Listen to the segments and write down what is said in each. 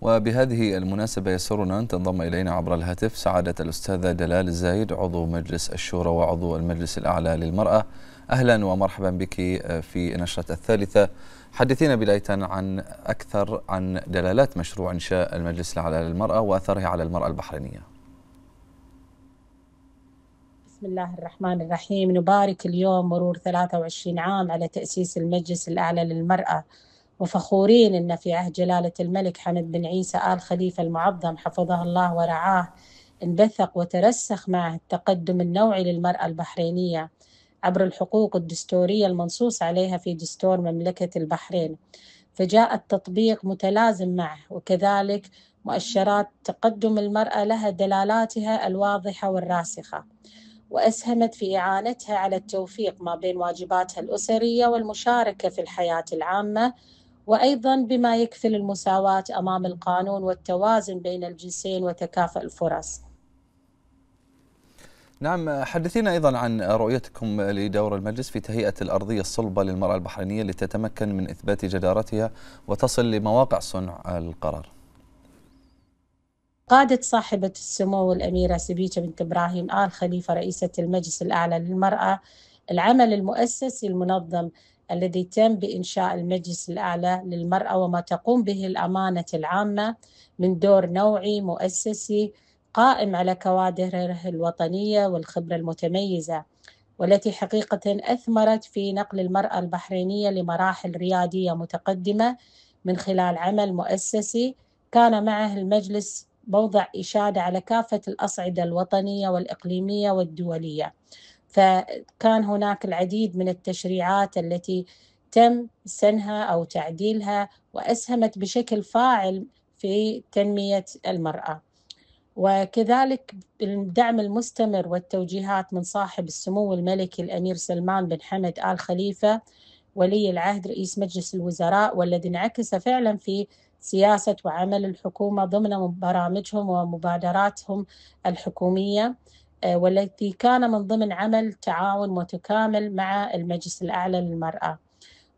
وبهذه المناسبة يسرنا أن تنضم إلينا عبر الهاتف سعادة الأستاذة دلال الزايد عضو مجلس الشورى وعضو المجلس الأعلى للمرأة أهلا ومرحبا بك آه، في نشرة الثالثة حدثينا بداية عن أكثر عن دلالات مشروع إنشاء المجلس الأعلى للمرأة وأثره على المرأة البحرينية بسم الله الرحمن الرحيم نبارك اليوم مرور 23 عام على تأسيس المجلس الأعلى للمرأة وفخورين إن في عهد جلالة الملك حمد بن عيسى آل خليفة المعظم حفظه الله ورعاه انبثق وترسخ معه التقدم النوعي للمرأة البحرينية عبر الحقوق الدستورية المنصوص عليها في دستور مملكة البحرين فجاء التطبيق متلازم معه وكذلك مؤشرات تقدم المرأة لها دلالاتها الواضحة والراسخة وأسهمت في إعانتها على التوفيق ما بين واجباتها الأسرية والمشاركة في الحياة العامة وأيضا بما يكفل المساواة أمام القانون والتوازن بين الجنسين وتكافؤ الفرص نعم حدثينا أيضا عن رؤيتكم لدور المجلس في تهيئة الأرضية الصلبة للمرأة البحرينية لتتمكن من إثبات جدارتها وتصل لمواقع صنع القرار قادت صاحبة السمو الأميرة سبيتة بنت إبراهيم آل خليفة رئيسة المجلس الأعلى للمرأة العمل المؤسسي المنظم الذي تم بإنشاء المجلس الأعلى للمرأة وما تقوم به الأمانة العامة من دور نوعي مؤسسي قائم على كوادره الوطنية والخبرة المتميزة والتي حقيقة أثمرت في نقل المرأة البحرينية لمراحل ريادية متقدمة من خلال عمل مؤسسي كان معه المجلس موضع إشادة على كافة الأصعدة الوطنية والإقليمية والدولية فكان هناك العديد من التشريعات التي تم سنها او تعديلها واسهمت بشكل فاعل في تنميه المراه. وكذلك الدعم المستمر والتوجيهات من صاحب السمو الملكي الامير سلمان بن حمد ال خليفه ولي العهد رئيس مجلس الوزراء والذي انعكس فعلا في سياسه وعمل الحكومه ضمن برامجهم ومبادراتهم الحكوميه. آه، والتي كان من ضمن عمل تعاون متكامل مع المجلس الأعلى للمرأة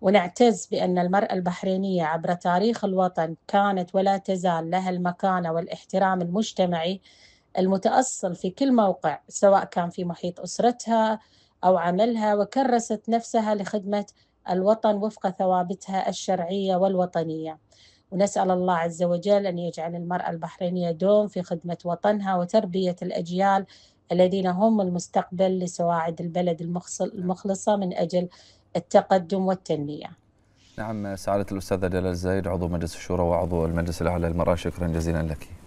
ونعتز بأن المرأة البحرينية عبر تاريخ الوطن كانت ولا تزال لها المكانة والاحترام المجتمعي المتأصل في كل موقع سواء كان في محيط أسرتها أو عملها وكرست نفسها لخدمة الوطن وفق ثوابتها الشرعية والوطنية ونسأل الله عز وجل أن يجعل المرأة البحرينية دوم في خدمة وطنها وتربية الأجيال الذين هم المستقبل لسواعد البلد المخلصة من أجل التقدم والتنمية نعم سعادة الأستاذة دلال زايد عضو مجلس الشورى وعضو المجلس الأعلى للمرأة شكرا جزيلا لك